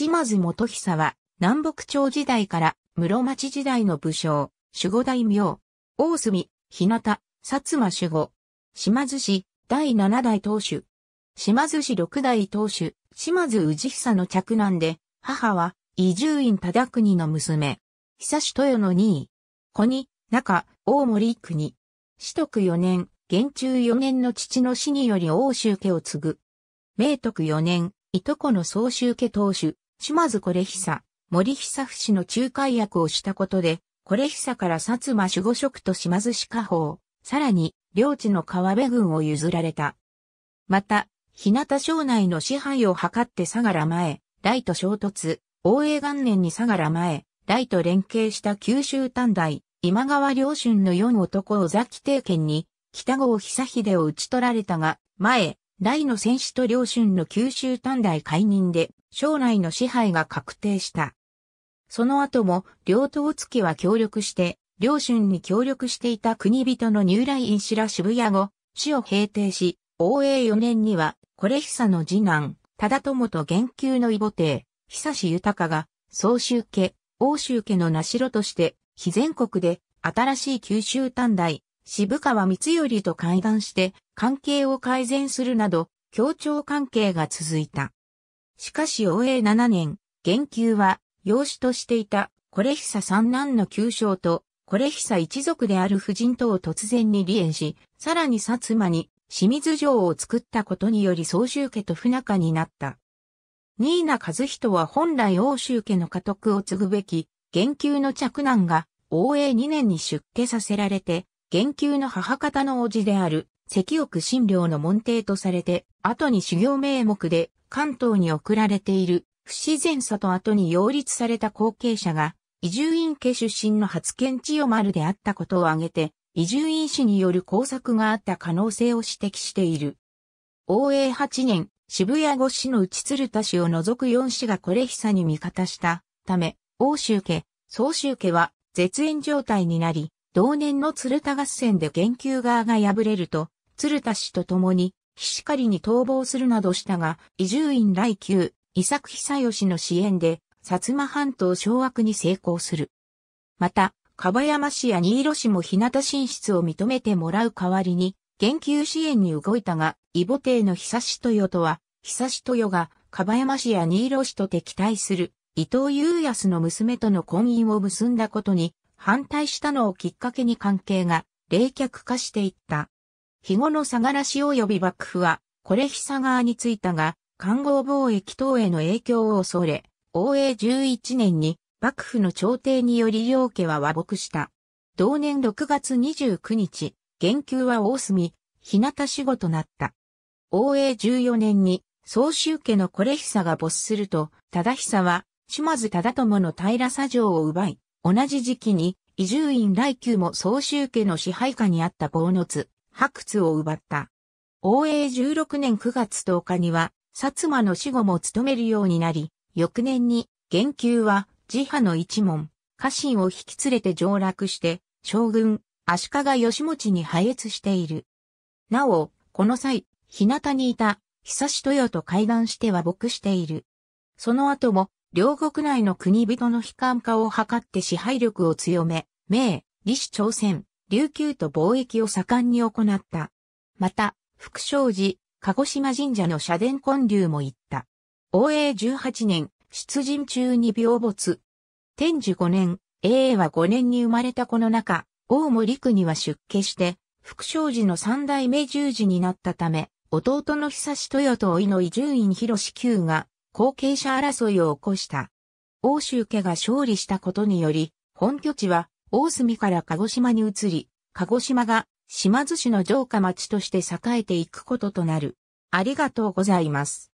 島津元久は、南北朝時代から室町時代の武将、守護大名、大隅、日向、薩摩守護、島津氏、第七代当主。島津氏六代当主、島津氏久の嫡男で、母は、伊集院忠国の娘。久し豊の2位。子に、中、大森国。四徳四年、元中四年の父の死により欧州家を継ぐ。明徳四年、いとこの総州家当主、島津惟久、森久夫氏の仲介役をしたことで、惟久から薩摩守護職と島津氏家宝、さらに、領地の川辺軍を譲られた。また、日向省内の支配を図って相良前、大と衝突、大江元年に相良前、大と連携した九州短大、今川良春の四男を記定権に、北郷久秀を討ち取られたが、前、大の戦士と良春の九州短大解任で、将来の支配が確定した。その後も、両党月は協力して、両春に協力していた国人の入来院白渋谷後、死を平定し、応永4年には、これ久の次男、忠友と元及の異母帝、久志豊が、総州家、欧州家の名代として、非全国で、新しい九州短大、渋川光頼と会談して、関係を改善するなど、協調関係が続いた。しかし応永7年、元久は、養子としていた、これ久三男の旧将と、これ久一族である夫人とを突然に離縁し、さらに薩摩に、清水城を作ったことにより総州家と不仲になった。新名和人は本来欧州家の家督を継ぐべき、元久の嫡男が、応永2年に出家させられて、元久の母方の叔父である、関奥新領の門弟とされて、後に修行名目で関東に送られている不自然さと後に擁立された後継者が、移住院家出身の発見千代丸であったことを挙げて、移住院氏による工作があった可能性を指摘している。応永8年、渋谷越しの内鶴田氏を除く四氏がこれ久に味方したため、欧州家、総州家は絶縁状態になり、同年の鶴田合戦で言及側が敗れると、鶴田氏と共に菱狩に逃亡するなどしたが、伊住院来宮、伊作久義の支援で、薩摩半島掌握に成功する。また、かばやま市や新色市も日向進出を認めてもらう代わりに、言及支援に動いたが、異母帝の久し豊とは、久し豊が、かばやま市や新色市と敵対する、伊藤祐康の娘との婚姻を結んだことに、反対したのをきっかけに関係が冷却化していった。肥後の相良氏及び幕府は、これ久側についたが、官合貿易等への影響を恐れ、応永11年に幕府の朝廷により両家は和睦した。同年6月29日、言及は大隅、日向死後となった。応永14年に、総集家のこれ久が没すると、忠久は、島津忠友の平佐城を奪い、同じ時期に、伊集院来宮も総集家の支配下にあった坊の津、白津を奪った。応永16年9月10日には、薩摩の死後も務めるようになり、翌年に、元休は、自派の一門、家臣を引き連れて上落して、将軍、足利義持に配越している。なお、この際、日向にいた、久し豊と会談して和睦している。その後も、両国内の国人の悲観化を図って支配力を強め、明、李氏朝鮮、琉球と貿易を盛んに行った。また、福祥寺、鹿児島神社の社殿建立も行った。応永18年、出陣中に病没。天寿5年、永永は5年に生まれた子の中、王森区には出家して、福祥寺の三代目十字になったため、弟の久し豊とおいの伊集院博士級が、後継者争いを起こした。欧州家が勝利したことにより、本拠地は大隅から鹿児島に移り、鹿児島が島津市の城下町として栄えていくこととなる。ありがとうございます。